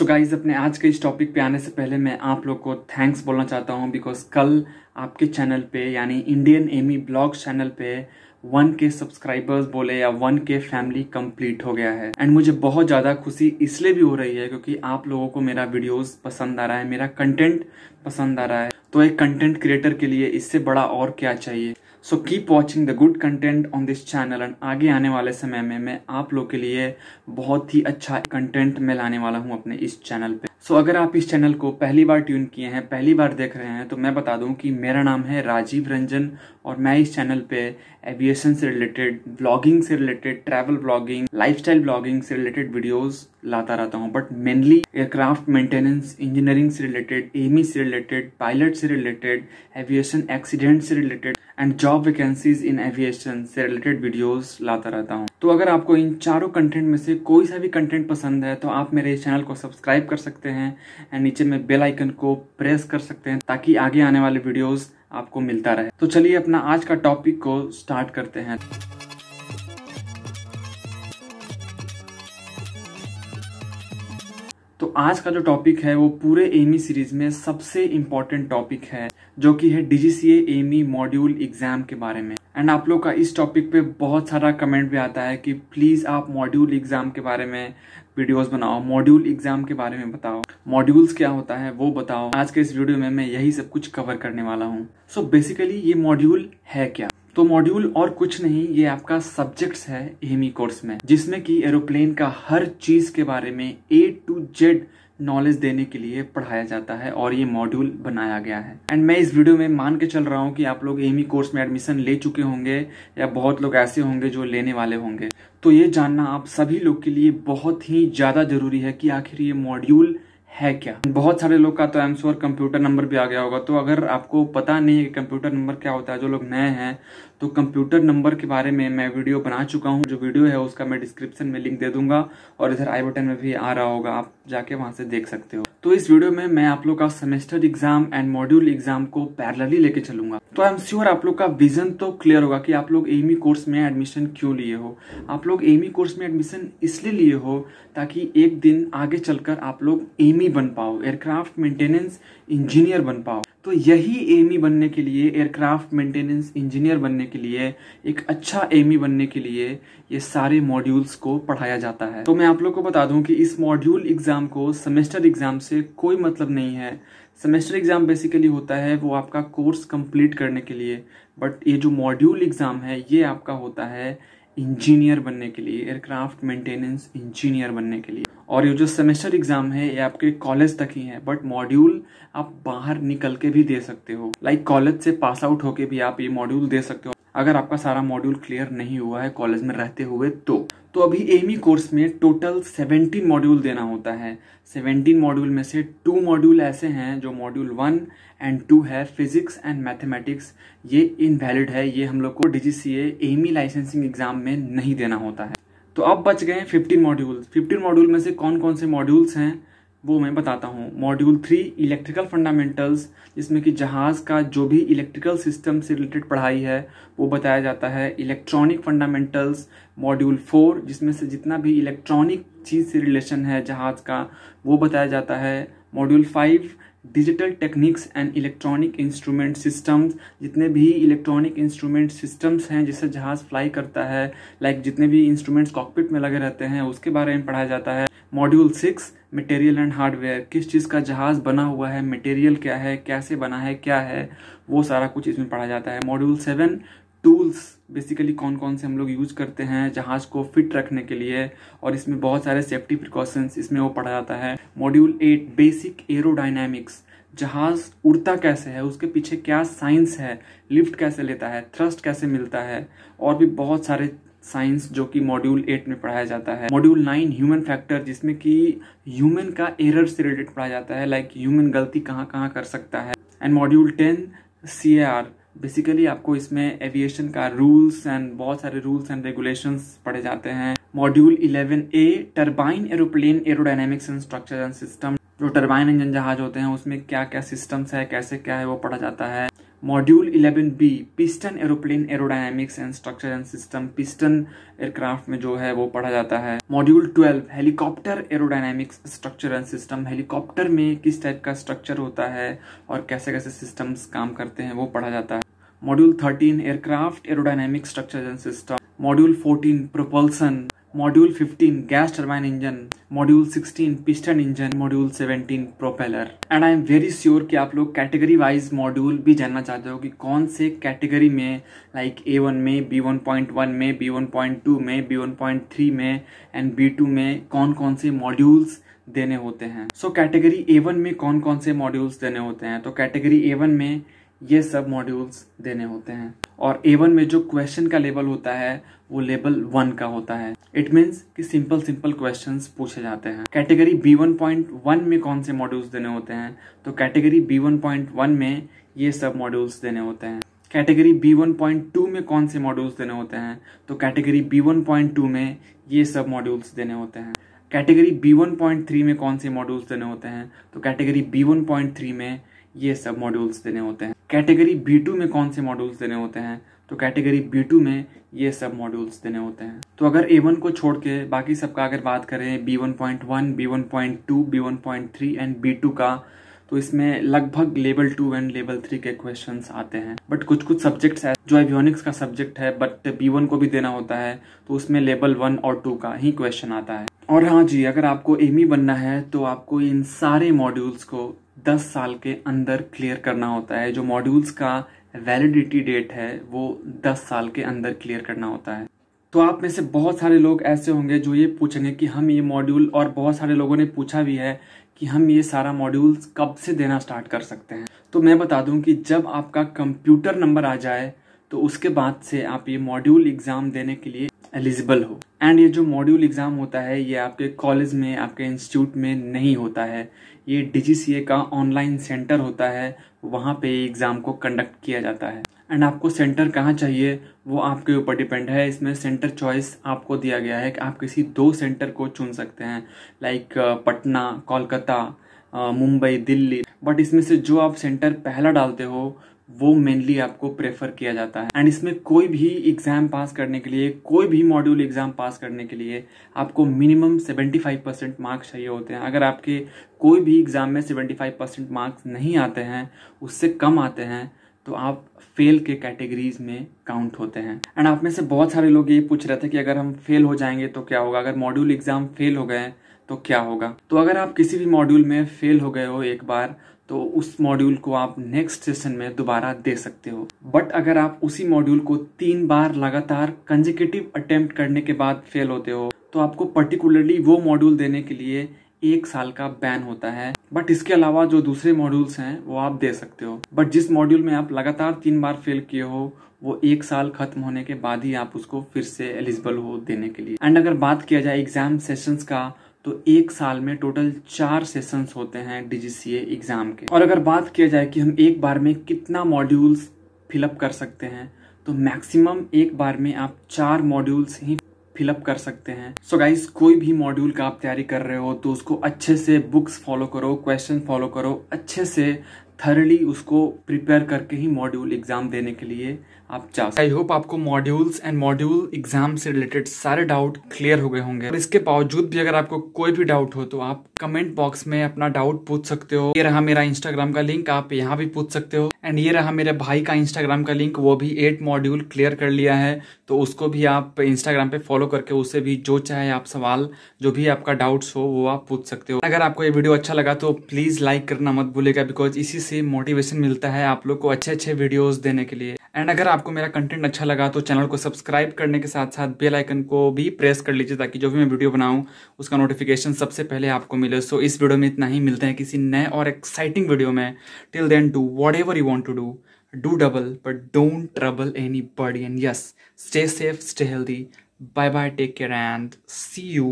सो so guys अपने आज के इस टॉपिक पे आने से पहले मैं आप लोग को थैंक्स बोलना चाहता हूँ बिकॉज कल आपके चैनल पे यानी इंडियन एमी ब्लॉग चैनल पे वन के सब्सक्राइबर्स बोले या वन के फैमिली कंप्लीट हो गया है एंड मुझे बहुत ज़्यादा खुशी इसलिए भी हो रही है क्योंकि आप लोगों को मेरा वीडियोस पसंद आ रहा है मेरा कंटेंट पसंद आ रहा है तो एक कंटेंट क्रिएटर के लिए इससे बड़ा और क्या चाहिए so keep watching the good content on this channel and आगे आने वाले समय में मैं आप लोग के लिए बहुत ही अच्छा कंटेंट मैं लाने वाला हूँ अपने इस चैनल पे सो so, अगर आप इस चैनल को पहली बार ट्यून किए हैं पहली बार देख रहे हैं तो मैं बता दूं कि मेरा नाम है राजीव रंजन और मैं इस चैनल पे एविएशन से रिलेटेड ब्लॉगिंग से related travel blogging lifestyle blogging से रिलेटेड वीडियोस लाता रहता हूं but mainly aircraft maintenance engineering से रिलेटेड एमी से रिलेटेड पायलट से रिलेटेड एविएशन एक्सीडेंट से related and job vacancies in aviation से रिलेटेड वीडियोस लाता रहता हूँ तो अगर आपको इन चारों कंटेंट में से कोई सा भी कंटेंट पसंद है तो आप मेरे चैनल को सब्सक्राइब कर सकते हैं एंड नीचे में बेल आइकन को प्रेस कर सकते हैं ताकि आगे आने वाले वीडियोस आपको मिलता रहे तो चलिए अपना आज का टॉपिक को स्टार्ट करते हैं तो आज का जो टॉपिक है वो पूरे एमी सीरीज में सबसे इम्पोर्टेंट टॉपिक है जो कि है डीजीसीए एमी मॉड्यूल एग्जाम के बारे में एंड आप लोग का इस टॉपिक पे बहुत सारा कमेंट भी आता है कि प्लीज़ आप मॉड्यूल एग्ज़ाम के बारे में वीडियोस बनाओ मॉड्यूल एग्ज़ाम के बारे में बताओ मॉड्यूल्स क्या होता है वो बताओ आज के इस वीडियो में मैं यही सब कुछ कवर करने वाला हूँ सो बेसिकली ये मॉड्यूल है क्या तो मॉड्यूल और कुछ नहीं ये आपका सब्जेक्ट्स है एमी कोर्स e में जिसमें कि एरोप्लेन का हर चीज़ के बारे में ए टू जेड नॉलेज देने के लिए पढ़ाया जाता है और ये मॉड्यूल बनाया गया है एंड मैं इस वीडियो में मान के चल रहा हूँ कि आप लोग एम कोर्स में एडमिशन ले चुके होंगे या बहुत लोग ऐसे होंगे जो लेने वाले होंगे तो ये जानना आप सभी लोग के लिए बहुत ही ज़्यादा जरूरी है कि आखिर ये मॉड्यूल है क्या बहुत सारे लोग का तो एम श्योर कंप्यूटर नंबर भी आ गया होगा तो अगर आपको पता नहीं है कि कंप्यूटर नंबर क्या होता है जो लोग नए हैं तो कंप्यूटर नंबर के बारे में मैं वीडियो बना चुका हूँ जो वीडियो है उसका मैं डिस्क्रिप्शन में लिंक दे दूंगा और इधर आई बटन में भी आ रहा होगा आप जाके वहां से देख सकते हो तो इस वीडियो में मैं आप लोग का semester exam and module exam को पैरलली लेके चलूंगा तो आई एम श्योर आप लोग का विजन तो क्लियर होगा कि आप लोग एमी कोर्स e में एडमिशन क्यों लिए हो आप लोग एमी कोर्स e में एडमिशन इसलिए लिए हो ताकि एक दिन आगे चलकर आप लोग एमी e बन पाओ एयरक्राफ्ट मेंटेनेंस इंजीनियर बन पाओ तो यही एमी e बनने के लिए एयरक्राफ्ट मेंटेनेंस इंजीनियर बनने के लिए एक अच्छा एमी e बनने के लिए ये सारे मॉड्यूल्स को पढ़ाया जाता है तो मैं आप लोग को बता दूं कि इस मॉड्यूल एग्जाम को सेमेस्टर एग्जाम से कोई मतलब नहीं है सेमेस्टर एग्जाम बेसिकली होता है वो आपका कोर्स कंप्लीट करने के लिए बट ये जो मॉड्यूल एग्जाम है ये आपका होता है इंजीनियर बनने के लिए एयरक्राफ्ट मेंटेनेंस इंजीनियर बनने के लिए और ये जो सेमेस्टर एग्जाम है ये आपके कॉलेज तक ही है बट मॉड्यूल आप बाहर निकल के भी दे सकते हो लाइक कॉलेज से पास आउट होके भी आप ये मॉड्यूल दे सकते हो अगर आपका सारा मॉड्यूल क्लियर नहीं हुआ है कॉलेज में रहते हुए तो तो अभी एमी कोर्स e में टोटल सेवेंटीन मॉड्यूल देना होता है सेवेंटीन मॉड्यूल में से टू मॉड्यूल ऐसे हैं जो मॉड्यूल वन एंड टू है फिजिक्स एंड मैथमेटिक्स ये इनवैलिड है ये हम लोग को D G AME licensing exam में नहीं देना होता है तो अब बच गए फिफ्टीन मॉड्यूल्स फिफ्टीन मॉड्यूल में से कौन कौन से मॉड्यूल्स हैं वो मैं बताता हूँ मॉड्यूल थ्री इलेक्ट्रिकल फंडामेंटल्स जिसमें कि जहाज़ का जो भी इलेक्ट्रिकल सिस्टम से रिलेटेड पढ़ाई है वो बताया जाता है इलेक्ट्रॉनिक फंडामेंटल्स मॉड्यूल फोर जिसमें से जितना भी इलेक्ट्रॉनिक चीज़ से रिलेशन है जहाज़ का वो बताया जाता है module five digital techniques and electronic instrument systems जितने भी इलेक्ट्रॉनिक इंस्ट्रूमेंट सिस्टम्स हैं जिससे जहाज़ फ्लाई करता है लाइक like जितने भी इंस्ट्रूमेंट्स कॉकपिट में लगे रहते हैं उसके बारे में पढ़ाया जाता है module six material and hardware किस चीज़ का जहाज़ बना हुआ है मटेरियल क्या है कैसे बना है क्या है वो सारा कुछ इसमें पढ़ा जाता है मॉड्यूल सेवन टूल्स बेसिकली कौन कौन से हम लोग यूज करते हैं जहाज को फिट रखने के लिए और इसमें बहुत सारे सेफ्टी प्रिकॉशंस इसमें वो पढ़ा जाता है मॉड्यूल एट बेसिक एरोडाइनमिक्स जहाज उड़ता कैसे है उसके पीछे क्या साइंस है लिफ्ट कैसे लेता है थ्रस्ट कैसे मिलता है और भी बहुत सारे साइंस जो कि मॉड्यूल एट में पढ़ाया जाता है मॉड्यूल नाइन ह्यूमन फैक्टर जिसमें कि ह्यूमन का एरर से रिलेटेड पढ़ाया जाता है लाइक like ह्यूमन गलती कहाँ कहाँ कर सकता है and module ten C R basically आपको इसमें एविएशन का रूल्स एंड बहुत सारे रूल्स एंड रेगुलेशंस पढ़े जाते हैं module 11 A turbine aeroplane aerodynamics and structure and system जो टर्बाइन इंजन जहाज होते हैं उसमें क्या क्या सिस्टम्स है कैसे क्या है वो पढ़ा जाता है module 11 B piston aeroplane aerodynamics and structure and system piston aircraft में जो है वो पढ़ा जाता है module 12 helicopter aerodynamics structure and system helicopter में किस टाइप का स्ट्रक्चर होता है और कैसे कैसे सिस्टम्स काम करते हैं वो पढ़ा जाता है module 13 aircraft aerodynamic structure and system module 14 propulsion module 15 gas turbine engine module 16 piston engine module 17 propeller and I am very sure कि आप लोग कैटेगरी वाइज मॉड्यूल भी जानना चाहते हो कि कौन से कैटेगरी में लाइक ए वन में बी वन पॉइंट वन में बी वन पॉइंट टू में बी वन पॉइंट थ्री में एंड बी टू में कौन कौन से मॉड्यूल्स देने होते हैं सो कैटेगरी ए वन में कौन कौन से मॉड्यूल्स देने होते हैं तो कैटेगरी ए वन में ये सब मॉड्यूल्स देने होते हैं और ए वन में जो क्वेश्चन का लेवल होता है वो लेवल वन का होता है इट मीन्स कि सिंपल सिंपल क्वेश्चन पूछे जाते हैं category B one point one में कौन से मॉड्यूल्स देने होते हैं तो category B one point one में ये सब मॉड्यूल्स देने होते हैं category B one point two में कौन से मॉड्यूल्स देने होते हैं तो category B one point two में ये सब मॉड्यूल्स देने होते हैं category B one point three में कौन से मॉड्यूल्स देने होते हैं तो category B one point three में ये सब मॉड्यूल्स देने होते हैं कैटेगरी बी टू में कौन से मॉड्यूल्स देने होते हैं तो कैटेगरी बी टू में ये सब मॉड्यूल्स देने होते हैं तो अगर ए वन को छोड़ के बाकी सबका अगर बात करें B one point one B one point two B one point three and B two का तो इसमें लगभग level two and level three के क्वेश्चन आते हैं बट कुछ कुछ सब्जेक्ट्स है जो एवियोनिक्स का सब्जेक्ट है बट बी वन को भी देना होता है तो उसमें लेवल वन और टू का ही क्वेश्चन आता है और हाँ जी अगर आपको ई e बनना है तो आपको इन सारे मॉड्यूल्स को दस साल के अंदर क्लियर करना होता है जो मॉड्यूल्स का वैलिडिटी डेट है वो दस साल के अंदर क्लियर करना होता है तो आप में से बहुत सारे लोग ऐसे होंगे जो ये पूछेंगे कि हम ये मॉड्यूल और बहुत सारे लोगों ने पूछा भी है कि हम ये सारा मॉड्यूल कब से देना स्टार्ट कर सकते हैं तो मैं बता दूं कि जब आपका कंप्यूटर नंबर आ जाए तो उसके बाद से आप ये मॉड्यूल एग्ज़ाम देने के लिए एलिजिबल हो एंड ये जो मॉड्यूल एग्ज़ाम होता है ये आपके कॉलेज में आपके इंस्टीट्यूट में नहीं होता है ये डी का ऑनलाइन सेंटर होता है वहाँ पे एग्ज़ाम को कंडक्ट किया जाता है एंड आपको सेंटर कहाँ चाहिए वो आपके ऊपर डिपेंड है इसमें सेंटर चॉइस आपको दिया गया है कि आप किसी दो सेंटर को चुन सकते हैं लाइक पटना कोलकाता मुंबई दिल्ली बट इसमें से जो आप सेंटर पहला डालते हो वो मेनली आपको प्रेफर किया जाता है एंड इसमें कोई भी एग्जाम पास करने के लिए कोई भी मॉड्यूल एग्जाम पास करने के लिए आपको मिनिमम 75 परसेंट मार्क्स चाहिए होते हैं अगर आपके कोई भी एग्जाम में 75 परसेंट मार्क्स नहीं आते हैं उससे कम आते हैं तो आप फेल के कैटेगरीज में काउंट होते हैं एंड आप में से बहुत सारे लोग ये पूछ रहे थे कि अगर हम फेल हो जाएंगे तो क्या होगा अगर मॉड्यूल एग्जाम फेल हो गए तो क्या होगा तो अगर आप किसी भी मॉड्यूल में फेल हो गए हो एक बार तो उस मॉड्यूल को आप नेक्स्ट सेशन में दोबारा दे सकते हो बट अगर आप उसी मॉड्यूल को तीन बार लगातार कंजिकेटिव अटेम्प्ट करने के बाद फेल होते हो तो आपको पर्टिकुलरली वो मॉड्यूल देने के लिए एक साल का बैन होता है बट इसके अलावा जो दूसरे मॉड्यूल्स हैं वो आप दे सकते हो बट जिस मॉड्यूल में आप लगातार तीन बार फेल किए हो वो एक साल खत्म होने के बाद ही आप उसको फिर से एलिजिबल हो देने के लिए एंड अगर बात किया जाए एग्जाम सेशंस का तो एक साल में टोटल चार सेशंस होते हैं डीजीसीए एग्जाम के और अगर बात किया जाए कि हम एक बार में कितना मॉड्यूल्स फिलअप कर सकते हैं तो मैक्सिमम एक बार में आप चार मॉड्यूल्स ही फिलअप कर सकते हैं सो so गाइस कोई भी मॉड्यूल का आप तैयारी कर रहे हो तो उसको अच्छे से बुक्स फॉलो करो क्वेश्चन फॉलो करो अच्छे से थरली उसको प्रिपेयर करके ही मॉड्यूल एग्जाम देने के लिए आप चाह आई होप आपको मॉड्यूल्स एंड मॉड्यूल एग्जाम से रिलेटेड सारे डाउट क्लियर हो गए होंगे और इसके बावजूद भी अगर आपको कोई भी डाउट हो तो आप कमेंट बॉक्स में अपना डाउट पूछ सकते हो ये रहा मेरा इंस्टाग्राम का लिंक आप यहाँ भी पूछ सकते हो एंड ये रहा मेरे भाई का इंस्टाग्राम का लिंक वो भी एट मॉड्यूल क्लियर कर लिया है तो उसको भी आप इंस्टाग्राम पे फॉलो करके उसे भी जो चाहे आप सवाल जो भी आपका डाउट्स हो वो आप पूछ सकते हो अगर आपको ये वीडियो अच्छा लगा तो प्लीज़ लाइक करना मत भूलेगा बिकॉज इसी से मोटिवेशन मिलता है आप लोग को अच्छे अच्छे वीडियोज़ देने के लिए एंड अगर आपको मेरा कंटेंट अच्छा लगा तो चैनल को सब्सक्राइब करने के साथ साथ बेल आइकन को भी प्रेस कर लीजिए ताकि जो भी मैं वीडियो बनाऊँ उसका नोटिफिकेशन सबसे पहले आपको मिले सो so, इस वीडियो में इतना ही मिलते हैं किसी नए और एक्साइटिंग वीडियो में till then do whatever you want to do do double but don't trouble anybody and yes stay safe stay healthy bye bye take care and see you